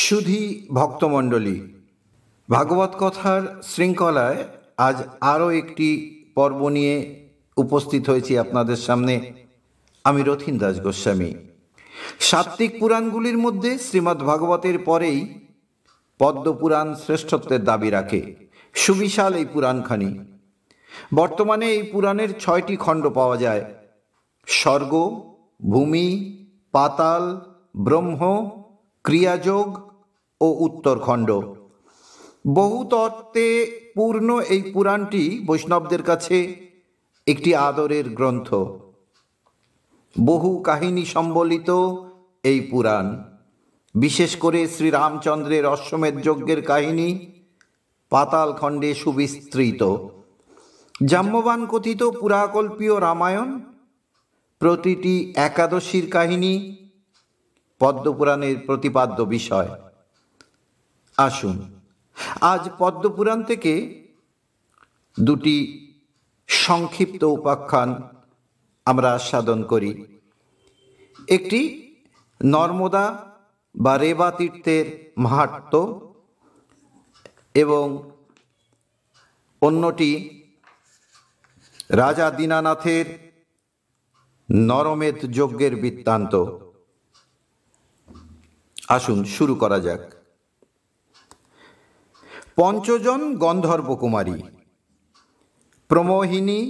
সুধি ভক্তমণ্ডলী ভাগবত কথার শৃঙ্খলায় আজ আরও একটি পর্ব নিয়ে উপস্থিত হয়েছি আপনাদের সামনে আমি রথিন দাস গোস্বামী সাত্ত্বিক পুরাণগুলির মধ্যে শ্রীমৎ ভাগবতের পরেই পদ্মপুরাণ শ্রেষ্ঠত্বের দাবি রাখে সুবিশাল এই পুরাণখানি বর্তমানে এই পুরাণের ছয়টি খণ্ড পাওয়া যায় স্বর্গ ভূমি পাতাল ব্রহ্ম ক্রিয়াযোগ ও উত্তরখণ্ড বহুত অর্থে পূর্ণ এই পুরাণটি বৈষ্ণবদের কাছে একটি আদরের গ্রন্থ বহু কাহিনী সম্বলিত এই পুরাণ বিশেষ করে শ্রীরামচন্দ্রের অশ্বমেধ যজ্ঞের কাহিনী পাতালখণ্ডে সুবিস্তৃত জাম্যবান কথিত পুরাকল্পীয় রামায়ণ প্রতিটি একাদশীর কাহিনী পদ্মপুরাণের প্রতিপাদ্য বিষয় আসুন আজ পদ্মপুরাণ থেকে দুটি সংক্ষিপ্ত উপাখ্যান আমরা আস্বাদন করি একটি নর্মদা বা রেবা তীর্থের মাহাত্ম এবং অন্যটি রাজা দীনানাথের নরমেত যজ্ঞের বৃত্তান্ত আসুন শুরু করা যাক পঞ্চজন গন্ধর্ব কুমারী প্রমোহিনী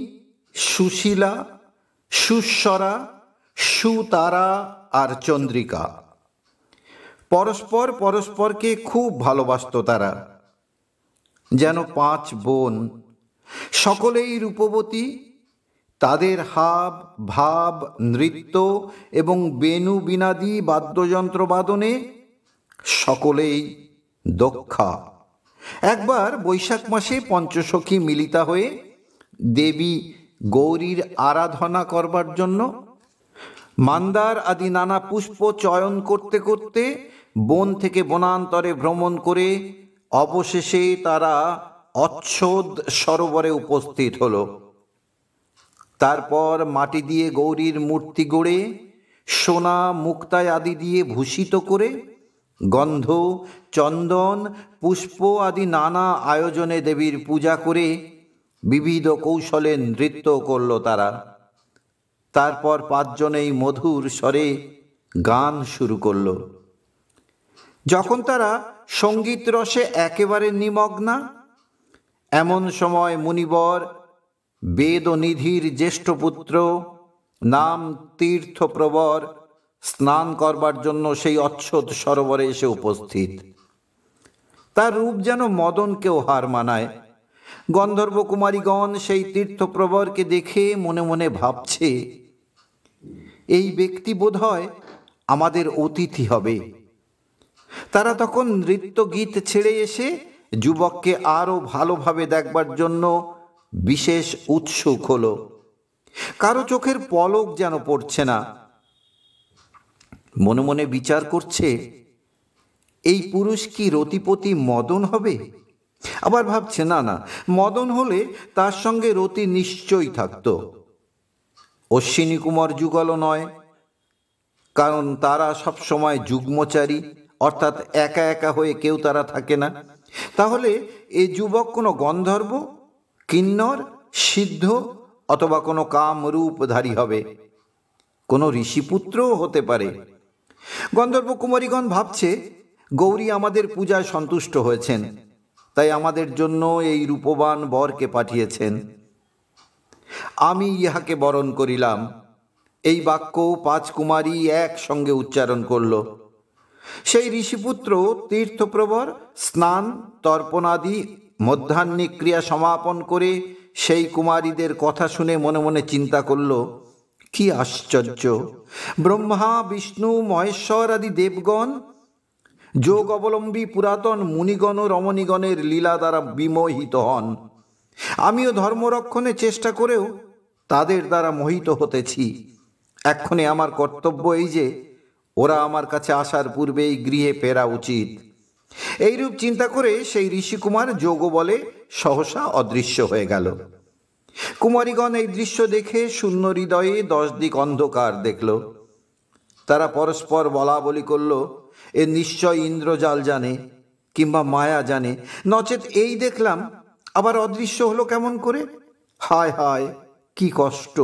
সুশীলা সুস্বরা সুতারা আর চন্দ্রিকা পরস্পর পরস্পরকে খুব ভালোবাসত তারা যেন পাঁচ বোন সকলেই রূপবতী তাদের হাব ভাব নৃত্য এবং বেনু বিনাদি বাদ্যযন্ত্র বাদনে সকলেই দক্ষা একবার বৈশাখ মাসে পঞ্চসখী মিলিতা হয়ে দেবী গৌরীর আরাধনা করবার জন্য মান্দার আদি নানা পুষ্প চয়ন করতে করতে বন থেকে বনান্তরে ভ্রমণ করে অবশেষে তারা অচ্ছদ সরোবরে উপস্থিত হলো তারপর মাটি দিয়ে গৌরীর মূর্তি গড়ে সোনা মুক্তায় আদি দিয়ে ভূষিত করে গন্ধ চন্দন পুষ্প আদি নানা আয়োজনে দেবীর পূজা করে বিবিধ কৌশলে নৃত্য করল তারা তারপর পাঁচজনেই মধুর স্বরে গান শুরু করল যখন তারা সঙ্গীত রসে একেবারে নিমগ্না এমন সময় মুনিবর বেদনিধির জ্যেষ্ঠ পুত্র নাম তীর্থপ্রবর স্নান করবার জন্য সেই অচ্ছদ সরোবরে এসে উপস্থিত তার রূপ যেন মদনকেও হার মানায় গন্ধর্ব কুমারীগণ সেই তীর্থপ্রবরকে দেখে মনে মনে ভাবছে এই ব্যক্তি বোধ হয় আমাদের অতিথি হবে তারা তখন নৃত্য গীত ছেড়ে এসে যুবককে আরও ভালোভাবে দেখবার জন্য বিশেষ উৎসুক হল কারো চোখের পলক যেন পড়ছে না মনে মনে বিচার করছে এই পুরুষ কি রতিপতি মদন হবে আবার ভাবছে না না মদন হলে তার সঙ্গে রতি নিশ্চয়ই থাকত অশ্বিনী কুমার যুগল নয় কারণ তারা সবসময় যুগ্মচারী অর্থাৎ একা একা হয়ে কেউ তারা থাকে না তাহলে এ যুবক কোনো গন্ধর্ব কিন্নর সিদ্ধ অথবা কোনো কামরূপধারী হবে কোনো ঋষিপুত্রও হতে পারে গন্ধর্ব কুমারীগণ ভাবছে গৌরী আমাদের পূজায় সন্তুষ্ট হয়েছেন তাই আমাদের জন্য এই রূপবান বরকে পাঠিয়েছেন আমি ইহাকে বরণ করিলাম এই বাক্য পাঁচ কুমারী একসঙ্গে উচ্চারণ করল সেই ঋষিপুত্র তীর্থপ্রবর স্নান তর্পণাদি মধ্যাহ্নিক ক্রিয়া সমাপন করে সেই কুমারীদের কথা শুনে মনে মনে চিন্তা করল কি আশ্চর্য ব্রহ্মা বিষ্ণু মহেশ্বর আদি দেবগণ যোগ অবলম্বী পুরাতন মুনিগণ ও রমণীগণের লীলা দ্বারা বিমোহিত হন আমিও ধর্মরক্ষণের চেষ্টা করেও তাদের দ্বারা মোহিত হতেছি এক্ষণে আমার কর্তব্য এই যে ওরা আমার কাছে আসার পূর্বেই গৃহে ফেরা উচিত এইরূপ চিন্তা করে সেই ঋষিকুমার যোগ বলে সহসা অদৃশ্য হয়ে গেল কুমারীগণ এই দৃশ্য দেখে শূন্য হৃদয়ে দশ দিক অন্ধকার দেখল তারা পরস্পর বলা বলি করল এ নিশ্চয় ইন্দ্রজাল জানে কিংবা মায়া জানে নচেত এই দেখলাম আবার অদৃশ্য হলো কেমন করে হায় হায় কি কষ্ট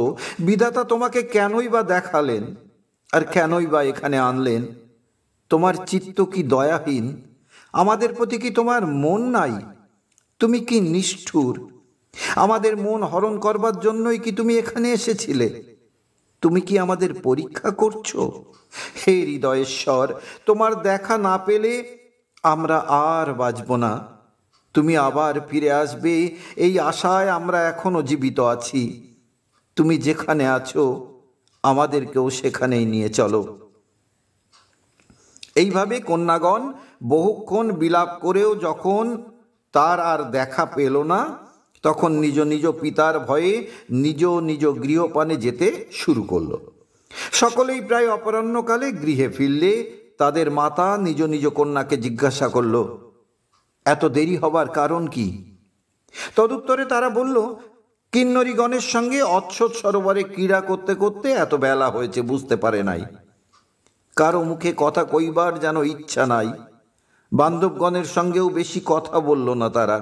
বিধাতা তোমাকে কেনই বা দেখালেন আর কেনই বা এখানে আনলেন তোমার চিত্ত কি দয়াহীন আমাদের প্রতি কি তোমার মন নাই তুমি কি নিষ্ঠুর আমাদের মন হরণ করবার জন্যই কি তুমি এখানে এসেছিলে তুমি কি আমাদের পরীক্ষা করছো হে হৃদয়েশ্বর তোমার দেখা না পেলে আমরা আর বাঁচব না তুমি আবার ফিরে আসবে এই আশায় আমরা এখনও জীবিত আছি তুমি যেখানে আছো আমাদেরকেও সেখানেই নিয়ে চলো এইভাবে কন্যাগণ বহুক্ষণ বিলাপ করেও যখন তার আর দেখা পেল না তখন নিজ নিজ পিতার ভয়ে নিজ নিজ গৃহপানে যেতে শুরু করল সকলেই প্রায় অপরাহ্নকালে গৃহে ফিরলে তাদের মাতা নিজ নিজ কন্যাকে জিজ্ঞাসা করল এত দেরি হবার কারণ কি তদুত্তরে তারা বলল কিন্নরীগণের সঙ্গে অচ্ছত সরোবরে ক্রীড়া করতে করতে এত বেলা হয়েছে বুঝতে পারে নাই কারো মুখে কথা কইবার যেন ইচ্ছা নাই বান্ধবগণের সঙ্গেও বেশি কথা বলল না তারা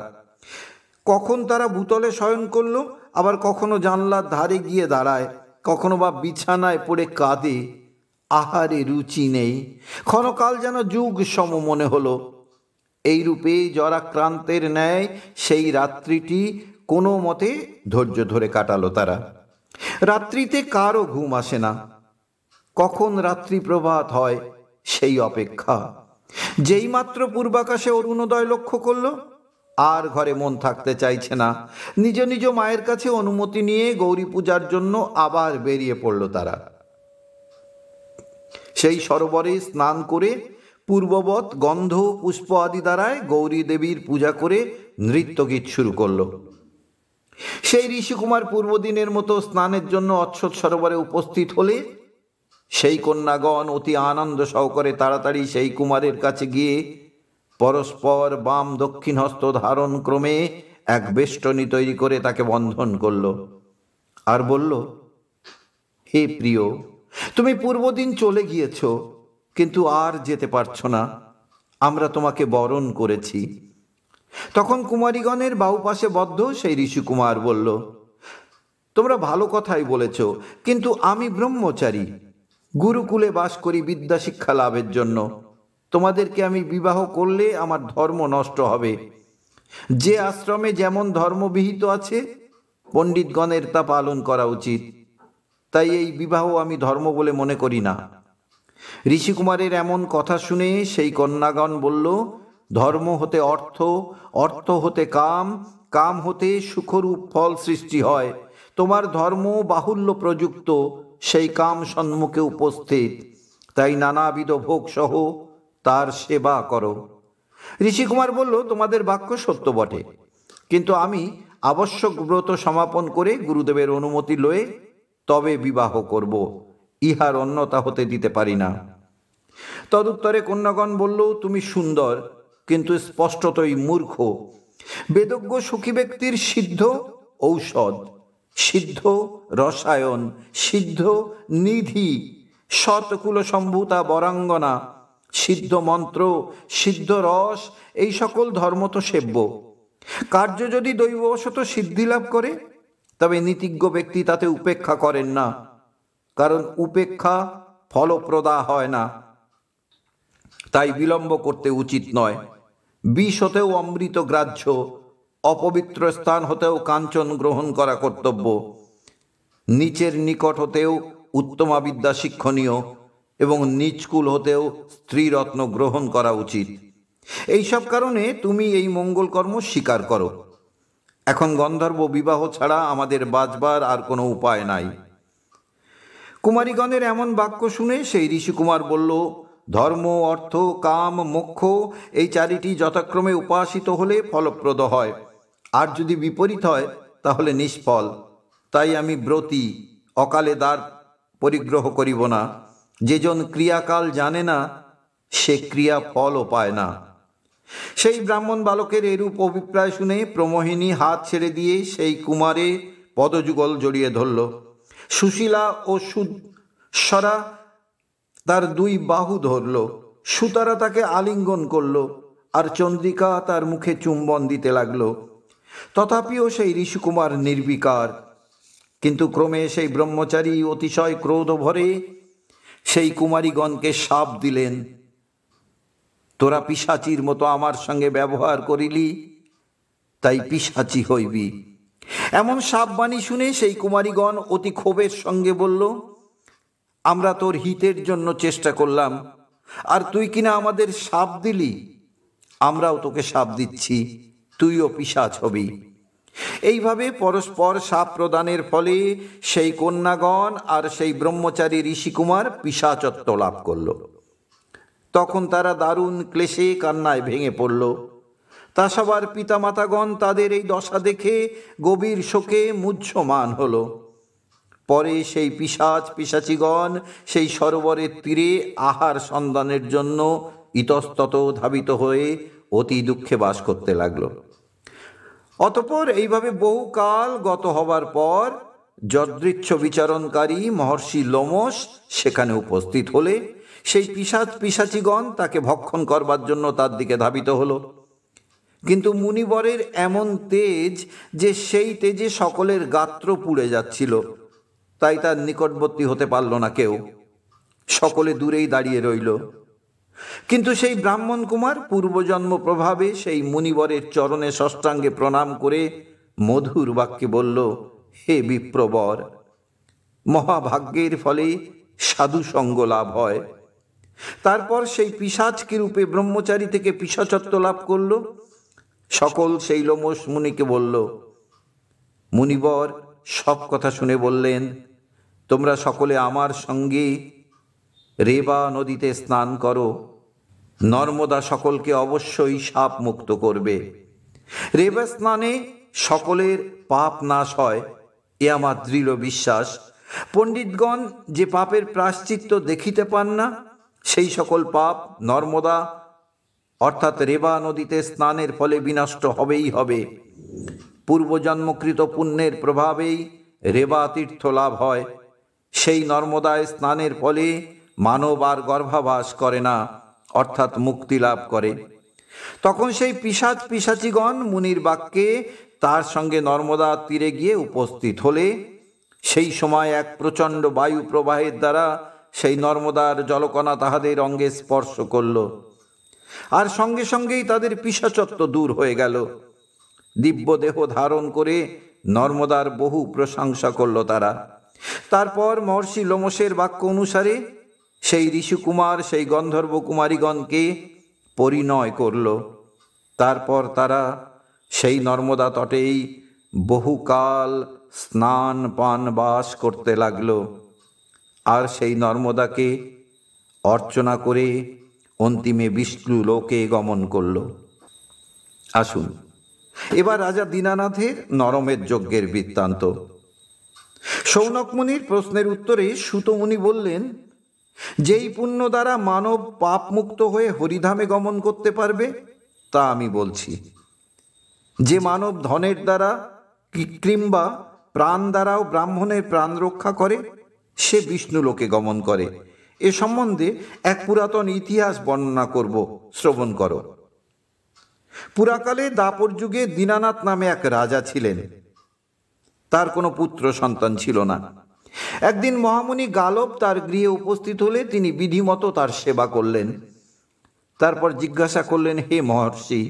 কখন তারা ভূতলে শয়ন করল আবার কখনো জানলার ধারে গিয়ে দাঁড়ায় কখনো বা বিছানায় পড়ে কাঁদে আহারে রুচি নেই ক্ষণকাল যেন যুগ সম মনে হলো এই রূপে জরাক্রান্তের ন্যায় সেই রাত্রিটি কোনো মতে ধৈর্য ধরে কাটালো তারা রাত্রিতে কারও ঘুম আসে না কখন রাত্রি প্রভাত হয় সেই অপেক্ষা যেই মাত্র পূর্বাকাশে অরুণোদয় লক্ষ্য করল আর ঘরে মন থাকতে চাইছে না নিজ নিজ মায়ের কাছে অনুমতি নিয়ে গৌরী পূজার জন্য আবার বেরিয়ে পড়ল তারা সেই সরোবরে স্নান করে পূর্ববৎ গন্ধ পুষ্প আদি দ্বারায় গৌরী দেবীর পূজা করে নৃত্য গীত শুরু করল সেই ঋষিকুমার পূর্বদিনের মতো স্নানের জন্য অচ্ছ সরোবরে উপস্থিত হলে সেই কন্যাগণ অতি আনন্দ সহকারে তাড়াতাড়ি সেই কুমারের কাছে গিয়ে পরস্পর বাম দক্ষিণ হস্ত ধারণ ক্রমে এক বেষ্টনী তৈরি করে তাকে বন্ধন করল আর বলল হে প্রিয় তুমি পূর্বদিন চলে গিয়েছ কিন্তু আর যেতে পারছ না আমরা তোমাকে বরণ করেছি তখন কুমারীগণের বাউ পাশে বদ্ধ সেই ঋষিকুমার বলল তোমরা ভালো কথাই বলেছ কিন্তু আমি ব্রহ্মচারী গুরুকুলে বাস করি বিদ্যা শিক্ষা লাভের জন্য তোমাদেরকে আমি বিবাহ করলে আমার ধর্ম নষ্ট হবে যে আশ্রমে যেমন ধর্মবিহিত আছে পণ্ডিতগণের তা পালন করা উচিত তাই এই বিবাহ আমি ধর্ম বলে মনে করি না ঋষিকুমারের এমন কথা শুনে সেই কন্যাগণ বলল ধর্ম হতে অর্থ অর্থ হতে কাম কাম হতে সুখরূপ ফল সৃষ্টি হয় তোমার ধর্ম বাহুল্য প্রযুক্ত সেই কাম সম্মুখে উপস্থিত তাই নানাবিধ ভোগ সহ তার সেবা করো ঋষিকুমার বলল তোমাদের বাক্য সত্য বটে কিন্তু আমি আবশ্যক ব্রত সমাপন করে গুরুদেবের অনুমতি লয়ে তবে বিবাহ করব ইহার অন্যতা হতে দিতে পারি না তদুত্তরে কন্যাগণ বলল তুমি সুন্দর কিন্তু স্পষ্টতই মূর্খ বেদজ্ঞ সুখী ব্যক্তির সিদ্ধ ঔষধ সিদ্ধ রসায়ন সিদ্ধ নিধি শতকুল সম্ভূতা বরাঙ্গনা সিদ্ধ মন্ত্র সিদ্ধ রস এই সকল ধর্ম তো সেব্য কার্য যদি দৈববশত সিদ্ধি লাভ করে তবে নীতিজ্ঞ ব্যক্তি তাতে উপেক্ষা করেন না কারণ উপেক্ষা ফলপ্রদা হয় না তাই বিলম্ব করতে উচিত নয় বিষ হতেও অমৃত গ্রাহ্য অপবিত্র স্থান হতেও কাঞ্চন গ্রহণ করা কর্তব্য নিচের নিকট হতেও উত্তমাবিদ্যা শিক্ষণীয় এবং নিচকুল হতেও স্ত্রীরত্ন গ্রহণ করা উচিত এইসব কারণে তুমি এই মঙ্গল কর্ম স্বীকার করো এখন গন্ধর্ব বিবাহ ছাড়া আমাদের বাঁচবার আর কোনো উপায় নাই কুমারীগণের এমন বাক্য শুনে সেই ঋষিকুমার বলল ধর্ম অর্থ কাম মোক্ষ এই চারিটি যথাক্রমে উপাসিত হলে ফলপ্রদ হয় আর যদি বিপরীত হয় তাহলে নিষ্ফল তাই আমি ব্রতী অকালে দ্বার পরিগ্রহ করিব না যেজন ক্রিয়াকাল জানে না সে ক্রিয়া ফলও পায় না সেই ব্রাহ্মণ বালকের এরূপ অভিপ্রায় শুনে প্রমোহিনী হাত ছেড়ে দিয়ে সেই কুমারে পদযুগল জড়িয়ে ধরল সুশীলা ও সুসরা তার দুই বাহু ধরল সুতারা তাকে আলিঙ্গন করল আর চন্দ্রিকা তার মুখে চুম্বন দিতে লাগলো তথাপিও সেই ঋষিকুমার নির্বিকার কিন্তু ক্রমে সেই ব্রহ্মচারী অতিশয় ক্রোধ ভরে সেই কুমারীগণকে সাপ দিলেন তোরা পিসাচির মতো আমার সঙ্গে ব্যবহার করিলি তাই পিসাচি হইবি এমন সাপবাণী শুনে সেই কুমারীগণ অতি ক্ষোভের সঙ্গে বলল আমরা তোর হিতের জন্য চেষ্টা করলাম আর তুই কিনা আমাদের সাপ দিলি আমরাও তোকে সাপ দিচ্ছি তুইও পিসা ছবি এইভাবে পরস্পর সাপ প্রদানের ফলে সেই কন্যাগণ আর সেই ব্রহ্মচারী ঋষিকুমার পিসাচত্ব লাভ করল তখন তারা দারুণ ক্লেশে কান্নায় ভেঙে পড়ল তাসাবার পিতামাতাগণ তাদের এই দশা দেখে গভীর শোকে মুহ্যমান হল পরে সেই পিসাচ পিসাচিগণ সেই সরোবরের তীরে আহার সন্ধানের জন্য ইতস্তত ধাবিত হয়ে অতি দুঃখে বাস করতে লাগলো অতপর এইভাবে বহুকাল গত হবার পর যদৃচ্ছ বিচারণকারী মহর্ষি লোমস সেখানে উপস্থিত হলে সেই পিসাচ পিসাচিগণ তাকে ভক্ষণ করবার জন্য তার দিকে ধাবিত হল কিন্তু মুনিবরের এমন তেজ যে সেই তেজে সকলের গাত্র পুড়ে যাচ্ছিল তাই তার নিকটবর্তী হতে পারল না কেউ সকলে দূরেই দাঁড়িয়ে রইল কিন্তু সেই ব্রাহ্মণ কুমার পূর্বজন্ম প্রভাবে সেই মুনিবরের চরণে ষষ্ঠাঙ্গে প্রণাম করে মধুর বাক্যে বলল হে বিপ্রবর মহাভাগ্যের ফলে সাধু সঙ্গ লাভ হয় তারপর সেই পিসাচকি রূপে ব্রহ্মচারী থেকে পিসাচত্ব লাভ করল সকল সেই লোমস মুনিকে বলল মুনিবর সব কথা শুনে বললেন তোমরা সকলে আমার সঙ্গে রেবা নদীতে স্নান করো নর্মদা সকলকে অবশ্যই সাপ মুক্ত করবে রেবা স্নানে সকলের পাপ নাশ হয় এ আমার দৃঢ় বিশ্বাস পণ্ডিতগণ যে পাপের প্রাশ্চিত্য দেখিতে পান না সেই সকল পাপ নর্মদা অর্থাৎ রেবা নদীতে স্নানের ফলে বিনষ্ট হবেই হবে পূর্বজন্মকৃত পুণ্যের প্রভাবেই রেবা তীর্থ লাভ হয় সেই নর্মদায় স্নানের ফলে মানব আর গর্ভাবাস করে না অর্থাৎ মুক্তি লাভ করে তখন সেই পিসাচ পিসাচিগণ মুনির বাক্যে তার সঙ্গে নর্মদা তীরে গিয়ে উপস্থিত হলে সেই সময় এক প্রচণ্ড বায়ু প্রবাহের দ্বারা সেই নর্মদার জলকণা তাহাদের অঙ্গে স্পর্শ করল আর সঙ্গে সঙ্গেই তাদের পিসাচত্ব দূর হয়ে গেল দিব্য দেহ ধারণ করে নর্মদার বহু প্রশংসা করল তারা তারপর মহর্ষি লোমসের বাক্য অনুসারে সেই ঋষিকুমার সেই গন্ধর্ব কুমারীগণকে পরিণয় করল তারপর তারা সেই নর্মদা তটেই বহুকাল স্নান পান বাস করতে লাগল আর সেই নর্মদাকে অর্চনা করে অন্তিমে বিষ্ণু লোকে গমন করল আসুন এবার রাজা দীনানাথের নরমের যজ্ঞের বৃত্তান্ত সৌনকমুনির প্রশ্নের উত্তরে সুতমুনি বললেন যেই পুণ্য দ্বারা মানব পাপমুক্ত হয়ে হরিধামে গমন করতে পারবে তা আমি বলছি যে মানব ধনের দ্বারা কিংবা প্রাণ দ্বারাও ব্রাহ্মণের প্রাণ রক্ষা করে সে বিষ্ণু লোকে গমন করে এ সম্বন্ধে এক পুরাতন ইতিহাস বর্ণনা করব শ্রবণ করো পুরাকালে দাপর যুগে দীনানাথ নামে এক রাজা ছিলেন তার কোনো পুত্র সন্তান ছিল না একদিন মহামুনি গালব তার গৃহে উপস্থিত হলে তিনি বিধিমতো তার সেবা করলেন তারপর জিজ্ঞাসা করলেন হে মহর্ষি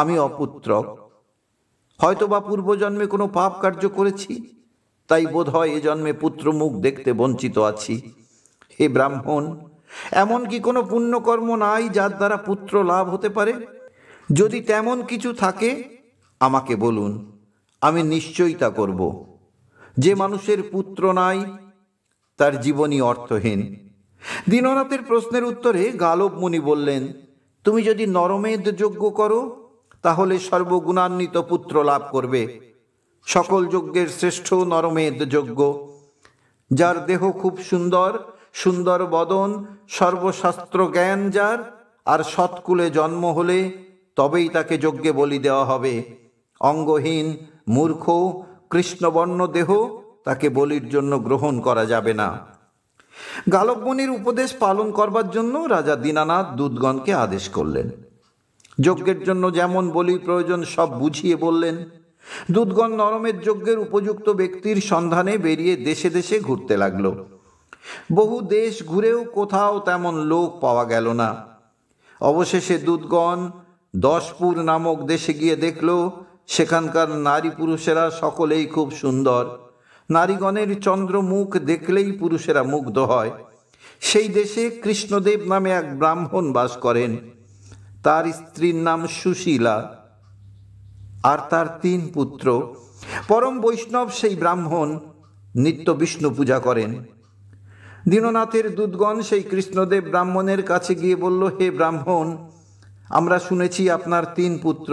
আমি অপুত্র হয়তো বা পূর্বজন্মে কোনো পাপ কার্য করেছি তাই বোধ হয় এ জন্মে পুত্র মুখ দেখতে বঞ্চিত আছি হে ব্রাহ্মণ এমন কি কোনো পুণ্যকর্ম নাই যার দ্বারা পুত্র লাভ হতে পারে যদি তেমন কিছু থাকে আমাকে বলুন আমি নিশ্চয়ই তা করবো যে মানুষের পুত্র নাই তার জীবনী অর্থহীন দীননাথের প্রশ্নের উত্তরে গালব মুনি বললেন তুমি যদি নরমেদ যজ্ঞ করো তাহলে সর্বগুণান্বিত পুত্র লাভ করবে সকল যজ্ঞের শ্রেষ্ঠ নরমেদ যজ্ঞ যার দেহ খুব সুন্দর সুন্দর বদন সর্বশাস্ত্র জ্ঞান যার আর সৎকুলে জন্ম হলে তবেই তাকে যজ্ঞে বলি দেওয়া হবে অঙ্গহীন মূর্খ কৃষ্ণবর্ণ দেহ তাকে বলির জন্য গ্রহণ করা যাবে না গালকমণির উপদেশ পালন করবার জন্য রাজা দীনানাথ দুধগণকে আদেশ করলেন যজ্ঞের জন্য যেমন বলি প্রয়োজন সব বুঝিয়ে বললেন দুধগণ নরমের যজ্ঞের উপযুক্ত ব্যক্তির সন্ধানে বেরিয়ে দেশে দেশে ঘুরতে লাগল বহু দেশ ঘুরেও কোথাও তেমন লোক পাওয়া গেল না অবশেষে দুধগণ দশপুর নামক দেশে গিয়ে দেখল সেখানকার নারী পুরুষেরা সকলেই খুব সুন্দর নারীগণের চন্দ্রমুখ দেখলেই পুরুষেরা মুগ্ধ হয় সেই দেশে কৃষ্ণদেব নামে এক ব্রাহ্মণ বাস করেন তার স্ত্রীর নাম সুশীলা আর তার তিন পুত্র পরম বৈষ্ণব সেই ব্রাহ্মণ নিত্য বিষ্ণু পূজা করেন দীননাথের দুধগণ সেই কৃষ্ণদেব ব্রাহ্মণের কাছে গিয়ে বলল হে ব্রাহ্মণ আমরা শুনেছি আপনার তিন পুত্র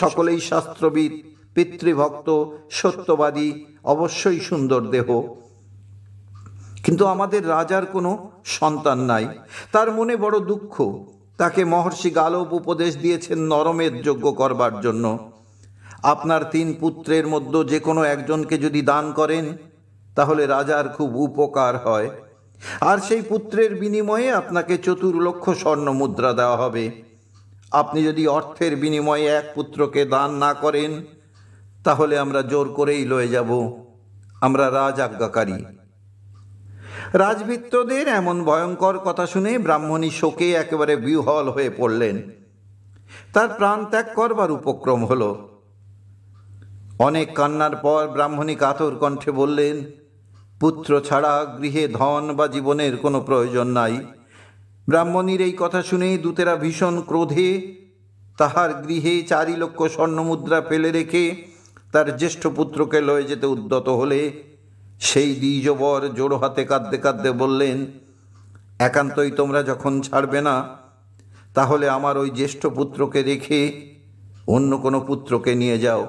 সকলেই শাস্ত্রবিদ পিতৃভক্ত সত্যবাদী অবশ্যই সুন্দর দেহ কিন্তু আমাদের রাজার কোনো সন্তান নাই তার মনে বড় দুঃখ তাকে মহর্ষি গালব উপদেশ দিয়েছেন নরমের যোগ্য করবার জন্য আপনার তিন পুত্রের মধ্যে যে কোনো একজনকে যদি দান করেন তাহলে রাজার খুব উপকার হয় আর সেই পুত্রের বিনিময়ে আপনাকে চতুর লক্ষ স্বর্ণ মুদ্রা দেওয়া হবে আপনি যদি অর্থের বিনিময়ে এক পুত্রকে দান না করেন তাহলে আমরা জোর করেই লয়ে যাব আমরা রাজ আজ্ঞাকারী রাজবৃত্তদের এমন ভয়ঙ্কর কথা শুনে ব্রাহ্মণী শোকে একেবারে বিহল হয়ে পড়লেন তার প্রাণ ত্যাগ করবার উপক্রম হল অনেক কান্নার পর ব্রাহ্মণী কাতর কণ্ঠে বললেন পুত্র ছাড়া গৃহে ধন বা জীবনের কোনো প্রয়োজন নাই ব্রাহ্মণীর এই কথা শুনে দূতেরা ভীষণ ক্রোধে তাহার গৃহে চারি লক্ষ স্বর্ণমুদ্রা ফেলে রেখে তার জ্যেষ্ঠ পুত্রকে লয়ে যেতে উদ্যত হলে সেই দ্বিজবর জোড়ো হাতে কাঁদতে কাঁদতে বললেন একান্তই তোমরা যখন ছাড়বে না তাহলে আমার ওই জ্যেষ্ঠ পুত্রকে রেখে অন্য কোনো পুত্রকে নিয়ে যাও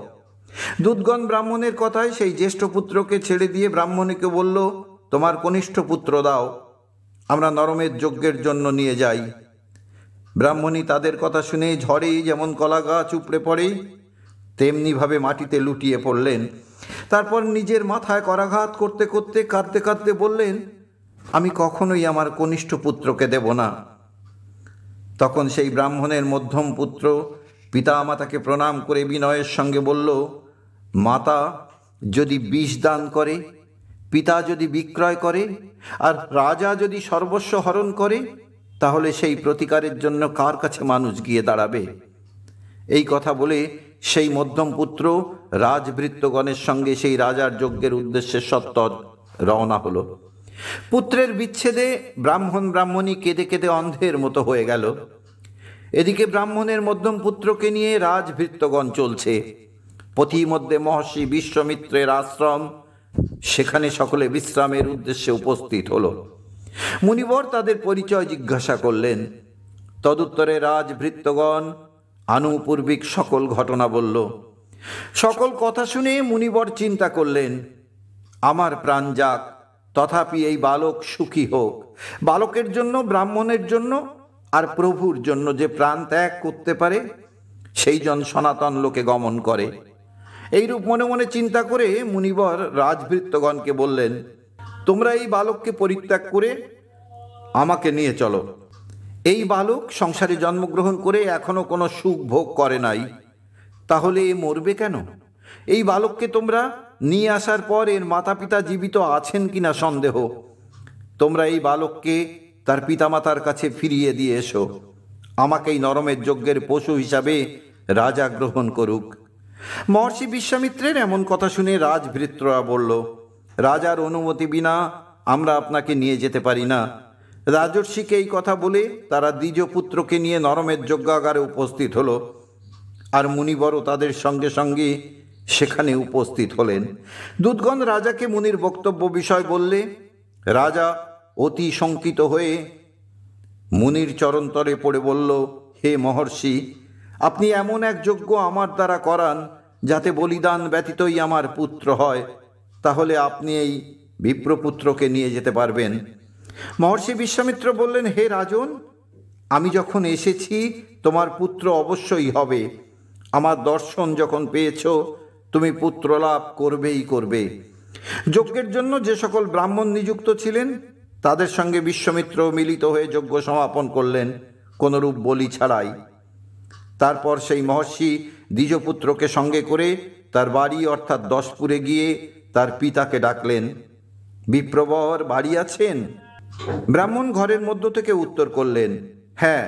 দুধগণ ব্রাহ্মণের কথায় সেই জ্যেষ্ঠ পুত্রকে ছেড়ে দিয়ে ব্রাহ্মণীকে বলল তোমার কনিষ্ঠ পুত্র দাও আমরা নরমের যজ্ঞের জন্য নিয়ে যাই ব্রাহ্মণী তাদের কথা শুনে ঝড়েই যেমন কলা গাছ উপড়ে পড়ে তেমনিভাবে মাটিতে লুটিয়ে পড়লেন তারপর নিজের মাথায় করাঘাত করতে করতে কাঁদতে কাঁদতে বললেন আমি কখনোই আমার কনিষ্ঠ পুত্রকে দেব না তখন সেই ব্রাহ্মণের মধ্যম পুত্র পিতামাতাকে প্রণাম করে বিনয়ের সঙ্গে বলল মাতা যদি বিষ দান করে পিতা যদি বিক্রয় করে আর রাজা যদি সর্বস্ব হরণ করে তাহলে সেই প্রতিকারের জন্য কার কাছে মানুষ গিয়ে দাঁড়াবে এই কথা বলে সেই মধ্যম পুত্র রাজবৃত্তগণের সঙ্গে সেই রাজার যজ্ঞের উদ্দেশ্যে সত্তর রওনা হলো পুত্রের বিচ্ছেদে ব্রাহ্মণ ব্রাহ্মণী কেঁদে কেঁদে অন্ধের মতো হয়ে গেল এদিকে ব্রাহ্মণের মধ্যম পুত্রকে নিয়ে রাজবৃত্তগণ চলছে পথিমধ্যে মহর্ষি বিশ্বমিত্রের আশ্রম সেখানে সকলে বিশ্রামের উদ্দেশ্যে উপস্থিত হল মুনিবর তাদের পরিচয় জিজ্ঞাসা করলেন তদুত্তরে রাজভৃত্যগণ আনুপূর্বিক সকল ঘটনা বলল সকল কথা শুনে মুনিবর চিন্তা করলেন আমার প্রাণ যাক তথাপি এই বালক সুখী হোক বালকের জন্য ব্রাহ্মণের জন্য আর প্রভুর জন্য যে প্রাণ ত্যাগ করতে পারে সেই জন সনাতন লোকে গমন করে এইরূপ মনে মনে চিন্তা করে মুনিবর রাজভৃত্যগণকে বললেন তোমরা এই বালককে পরিত্যাগ করে আমাকে নিয়ে চলো এই বালক সংসারে জন্মগ্রহণ করে এখনও কোনো সুখ ভোগ করে নাই তাহলে এ মরবে কেন এই বালককে তোমরা নিয়ে আসার পর এর মাতা পিতা জীবিত আছেন কিনা সন্দেহ তোমরা এই বালককে তার পিতামাতার কাছে ফিরিয়ে দিয়ে এসো আমাকেই নরমের যজ্ঞের পশু হিসাবে রাজা গ্রহণ করুক মহর্ষি বিশ্বামিত্রের এমন কথা শুনে রাজভৃত্ররা বলল রাজার অনুমতি বিনা আমরা আপনাকে নিয়ে যেতে পারি না রাজর্ষিকে এই কথা বলে তারা দ্বিজ পুত্রকে নিয়ে নরমের যজ্ঞাগারে উপস্থিত হল আর মুনিবরও তাদের সঙ্গে সঙ্গে সেখানে উপস্থিত হলেন দুধগণ রাজাকে মুনির বক্তব্য বিষয় বললে রাজা অতি শঙ্কিত হয়ে মুনির চরন্তরে পড়ে বলল হে মহর্ষি আপনি এমন এক যজ্ঞ আমার দ্বারা করান যাতে বলিদান ব্যতীতই আমার পুত্র হয় তাহলে আপনি এই বিপ্রপুত্রকে নিয়ে যেতে পারবেন মহর্ষি বিশ্বামিত্র বললেন হে রাজন আমি যখন এসেছি তোমার পুত্র অবশ্যই হবে আমার দর্শন যখন পেয়েছ তুমি পুত্র লাভ করবেই করবে যজ্ঞের জন্য যে সকল ব্রাহ্মণ নিযুক্ত ছিলেন তাদের সঙ্গে বিশ্বমিত্র মিলিত হয়ে যজ্ঞ সমাপন করলেন কোনরূপ বলি ছাড়াই তারপর সেই মহর্ষি দ্বিজপুত্রকে সঙ্গে করে তার বাড়ি অর্থাৎ দশপুরে গিয়ে তার পিতাকে ডাকলেন বিপ্রবর বাড়ি আছেন ব্রাহ্মণ ঘরের মধ্য থেকে উত্তর করলেন হ্যাঁ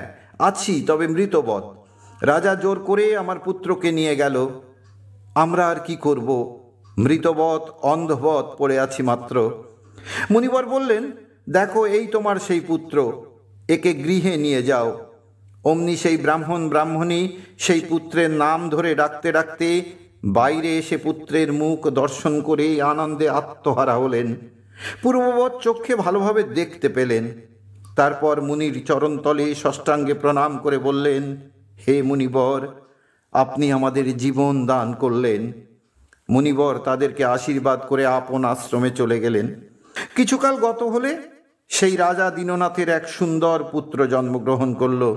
আছি তবে মৃতবধ রাজা জোর করে আমার পুত্রকে নিয়ে গেল আমরা আর কি করব মৃতবৎ অন্ধবৎ পড়ে আছি মাত্র মুনিবর বললেন দেখো এই তোমার সেই পুত্র একে গৃহে নিয়ে যাও অমনি সেই ব্রাহ্মণ ব্রাহ্মণী সেই পুত্রের নাম ধরে ডাকতে ডাকতে বাইরে এসে পুত্রের মুখ দর্শন করে আনন্দে আত্মহারা হলেন পূর্ববৎ চক্ষে ভালোভাবে দেখতে পেলেন তারপর মুনির চরণতলে ষষ্ঠাঙ্গে প্রণাম করে বললেন হে মুনিবর আপনি আমাদের জীবন দান করলেন মুনিবর তাদেরকে আশীর্বাদ করে আপন আশ্রমে চলে গেলেন কিছুকাল গত হলে সেই রাজা দীননাথের এক সুন্দর পুত্র জন্মগ্রহণ করলো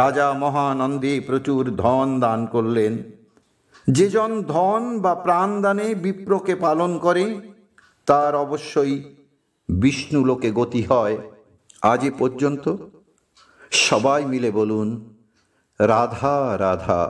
রাজা মহানন্দে প্রচুর ধন দান করলেন যেজন ধন বা প্রাণদানে বিপ্রকে পালন করে তার অবশ্যই বিষ্ণু লোকে গতি হয় আজ এ পর্যন্ত সবাই মিলে বলুন রাধা রাধা